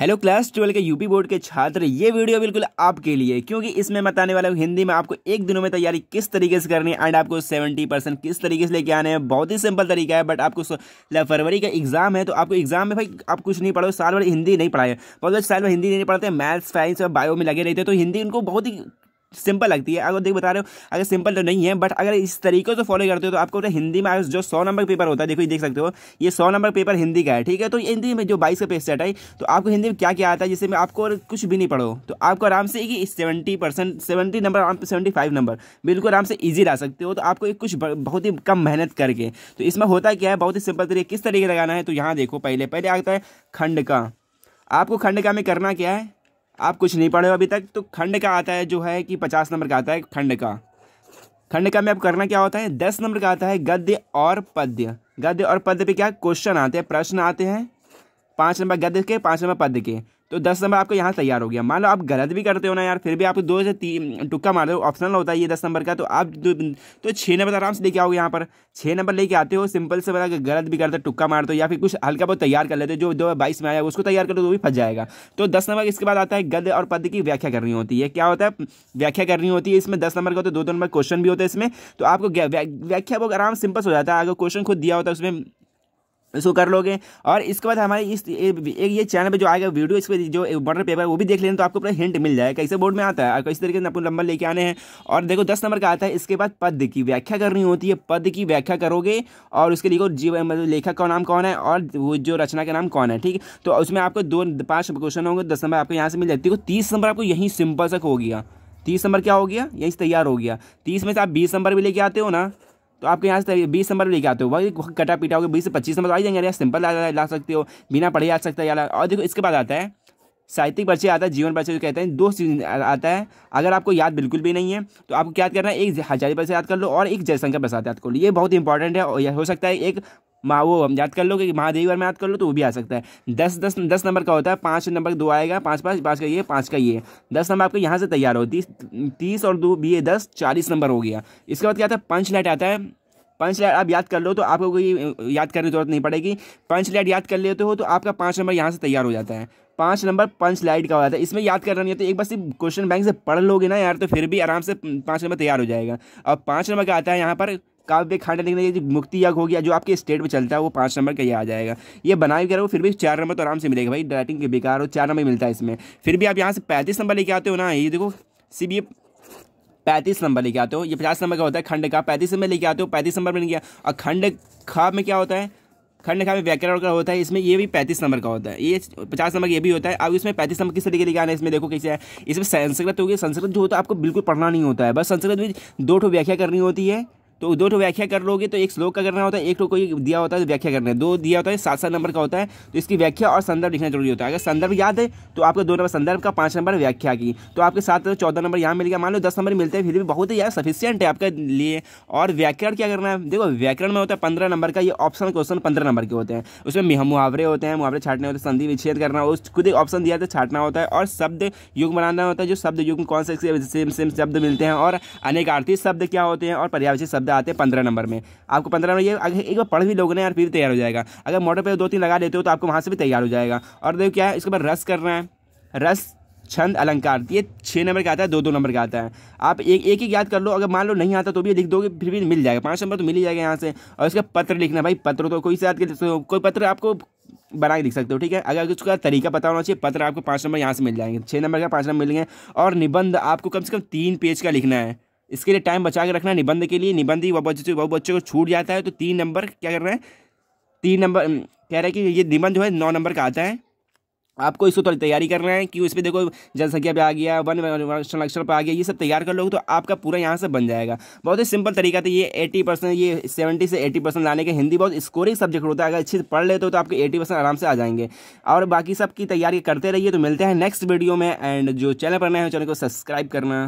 hello class twelve के UP board के छात्र ये वीडियो बिल्कुल आपके लिए क्योंकि इसमें बताने वाला हूँ हिंदी में आपको एक दिनों में तैयारी किस तरीके से करनी है एंड आपको 70 परसेंट किस तरीके से लेके आने हैं बहुत ही सिंपल तरीका है बट आपको फरवरी का एग्जाम है तो आपको एग्जाम में भाई आप कुछ नहीं पढ़ो साल भर हिंदी नहीं पढ़ाए बहुत साल भर हिंदी नहीं पढ़ते मैथ्स साइंस और बायो में लगे रहते तो हिंदी उनको बहुत ही सिंपल लगती है अगर देख बता रहे हो अगर सिंपल तो नहीं है बट अगर इस तरीके से फॉलो करते हो तो आपको हिंदी में जो सौ नंबर पेपर होता है देखो ये देख सकते हो ये सौ नंबर पेपर हिंदी का है ठीक है तो हिंदी में जो बाईस का पेज सेट है तो आपको हिंदी में क्या क्या आता है जिससे में आपको कुछ भी नहीं पढ़ो तो आपको आराम से कि seventy percent seventy number seventy five number बिल्कुल आराम से ईजी ला सकते हो तो आपको कुछ बहुत ही कम मेहनत करके तो इसमें होता क्या है बहुत ही सिंपल तरीके किस तरीके लगाना है तो यहाँ देखो पहले पहले आता है खंड का आपको खंड का में करना क्या है आप कुछ नहीं पढ़े हो अभी तक तो खंड का आता है जो है कि पचास नंबर का आता है खंड का खंड का में अब करना क्या होता है दस नंबर का आता है गद्य और पद्य गद्य और पद्य पे क्या क्वेश्चन आते हैं प्रश्न आते हैं पाँच नंबर गद्य के पाँच नंबर पद के तो दस नंबर आपको यहाँ तैयार हो गया मान लो आप गलत भी करते हो ना यार फिर भी आपको दो से तीन टुक्का मार हो ऑप्शनल होता है ये दस नंबर का तो आप तो छः नंबर आराम से लेके आओगे यहाँ पर छः नंबर लेके आते हो सिंपल से बता गलत भी करते टुक्का मारते हो या फिर कुछ हल्का बहुत तैयार कर लेते हो जो दो बाईस में आया उसको तैयार करो तो भी फंस जाएगा तो दस नंबर इसके बाद आता है गद और पद की व्याख्या करनी होती है क्या होता है व्याख्या करनी होती है इसमें दस नंबर का तो दो दो नंबर क्वेश्चन भी होता है इसमें तो आपको व्याख्या बहुत आराम सिंपल हो जाता है अगर क्वेश्चन खुद दिया होता है उसमें इसको कर लोगे और इसके बाद हमारे इस एक ये चैनल पे जो आएगा वीडियो इस पर जो बॉर्डर पेपर वो भी देख लेना तो आपको पूरा हिंट मिल जाएगा कैसे बोर्ड में आता है और किस तरीके से आपको नंबर लेके आने हैं और देखो दस नंबर का आता है इसके बाद पद की व्याख्या करनी होती है पद की व्याख्या करोगे और उसके लिए जीव मतलब लेखक का नाम कौन है और वो जो रचना का नाम कौन है ठीक तो उसमें आपको दो पाँच क्वेश्चन होंगे दस नंबर आपको यहाँ से मिल जाती है तीस नंबर आपको यहीं सिंपल तक हो गया तीस नंबर क्या हो गया यहीं से तैयार हो गया तीस में से आप बीस नंबर भी लेके आते हो ना तो आपके यहाँ से बीस नंबर लेके आते हो वही कटा पीटा होगा बीस से पच्चीस नंबर तो आ जाएंगे यार सिंपल ला सकते हो बिना पढ़े आ सकता है यार और देखो इसके बाद आता है साहित्यिक परिचय आता है जीवन पर्चे जो कहते हैं दो चीज़ आता है अगर आपको याद बिल्कुल भी नहीं है तो आपको क्या याद करना है एक हजारी पर्चे याद कर लो और एक जयसंख्या प्रसाद याद कर लो ये बहुत इंपॉर्टेंट है और हो सकता है एक माँ वो हम याद कर लो कि महादेवी बार में याद कर लो तो वो भी आ सकता है दस दस दस नंबर का होता है पाँच नंबर दो आएगा पाँच पाँच पाँच का ये पाँच का ये दस नंबर आपके यहाँ से तैयार हो तीस तीस और दो बी ए दस चालीस नंबर हो गया इसके बाद क्या आता है पंच लाइट आता है पंच लाइट आप याद कर लो तो आपको कोई याद करने की जरूरत नहीं पड़ेगी पंच लाइट याद कर लेते हो तो आपका पाँच नंबर यहाँ से तैयार हो जाता है पाँच नंबर पंच लाइट का हो जाता है इसमें याद करना नहीं होता एक बस सिर्फ क्वेश्चन बैंक से पढ़ लोगे ना यार तो फिर भी आराम से पाँच नंबर तैयार हो जाएगा और पाँच नंबर का आता है यहाँ पर काव्य खांडा लिखने के मुक्ति यज्ञ हो गया जो आपके स्टेट में चलता है वो पाँच नंबर का ये आ जाएगा ये बनाए भी वो फिर भी चार नंबर तो आराम से मिलेगा भाई राइटिंग के बेकार हो चार नंबर मिलता है इसमें फिर भी आप यहाँ से पैंतीस नंबर लेके आते हो ना ये देखो सी बी पैंतीस नंबर लेके आते हो ये पचास नंबर का होता है खंड का पैंतीस नंबर लेके आते हो पैंतीस नंबर बन गया और खंड खा में क्या होता है खंड खा में व्याकरण का होता है इसमें ये भी पैंतीस नंबर का होता है ये पचास नंबर ये भी होता है अब इसमें पैंतीस नंबर किस तरीके लेके आना है इसमें देखो कैसे है इसमें संस्कृत होगी संस्कृत जो होता है आपको बिल्कुल पढ़ना नहीं होता है बस संस्कृत में दो ठो व्याख्या करनी होती है तो दो ठो व्याख्या कर लोगे तो एक श्लोक का करना होता है एक तो कोई दिया होता है तो व्याख्या करना है दो दिया होता है सात सात नंबर का होता है तो इसकी व्याख्या और संदर्भ लिखना जरूरी होता है अगर संदर्भ याद है तो आपको दो नंबर संदर्भ का पाँच नंबर व्याख्या की तो आपके साथ तो चौदह नंबर यहाँ मिल गया मान लो दस नंबर मिलते हैं फिर भी बहुत ही यार सफिशियंट है आपके लिए और व्याकरण क्या करना है देखो व्याकरण में होता है पंद्रह नंबर का ये ऑप्शन क्वेश्चन पंद्रह नंबर के होते हैं उसमें मुहावरे होते हैं मुहावरे छाटने होते हैं संधि विच्छेद करना उस खुद एक ऑप्शन दिया था छाटना होता है और शब्द युग बनाना होता है जो शब्द युग में कौन से सेम सेम शब्द मिलते हैं और अनेक आर्थिक शब्द क्या होते हैं और पर्यावरण शब्द शब्द आते हैं पंद्रह नंबर में आपको पंद्रह नंबर ये एक बार पढ़ भी लोग ने यार फिर तैयार हो जाएगा अगर मोटर पे दो तीन लगा लेते हो तो आपको वहाँ से भी तैयार हो जाएगा और देखो क्या है इसके बाद रस करना है रस छंद अलंकार ये छः नंबर का आता है दो दो नंबर का आता है आप एक एक ही याद कर लो अगर मान लो नहीं आता तो भी लिख दोगे फिर भी मिल जाएगा पाँच नंबर तो मिल ही जाएगा यहाँ से और इसका पत्र लिखना भाई पत्र तो कोई से कोई पत्र आपको बना के लिख सकते हो ठीक है अगर उसका तरीका पता होना चाहिए पत्र आपको पाँच नंबर यहाँ से मिल जाएंगे छः नंबर का पाँच नंबर मिलेंगे और निबंध आपको कम से कम तीन पेज का लिखना है इसके लिए टाइम बचा के रखना निबंध के लिए निबंध ही बच्चे बच्चे को छूट जाता है तो तीन नंबर क्या कर रहे हैं तीन नंबर कह रहे हैं कि ये निबंध जो है नौ नंबर का आता है आपको इसको थोड़ी तैयारी कर रहे हैं कि इस पर देखो जनसंख्या पे आ गया वन संरक्षण पे आ गया ये सब तैयार कर लोगे तो आपका पूरा यहाँ से बन जाएगा बहुत ही सिंपल तरीका था ये 80 परसेंट ये 70 से 80 परसेंट लाने के हिंदी बहुत स्कोरिंग सब्जेक्ट होता है अगर अच्छे से पढ़ लेते हो तो आपके एट्टी परसेंट आराम से आ जाएंगे और बाकी सब की तैयारी करते रहिए तो मिलते हैं नेक्स्ट वीडियो में एंड जो चैनल पर नए हो चैनल को सब्सक्राइब करना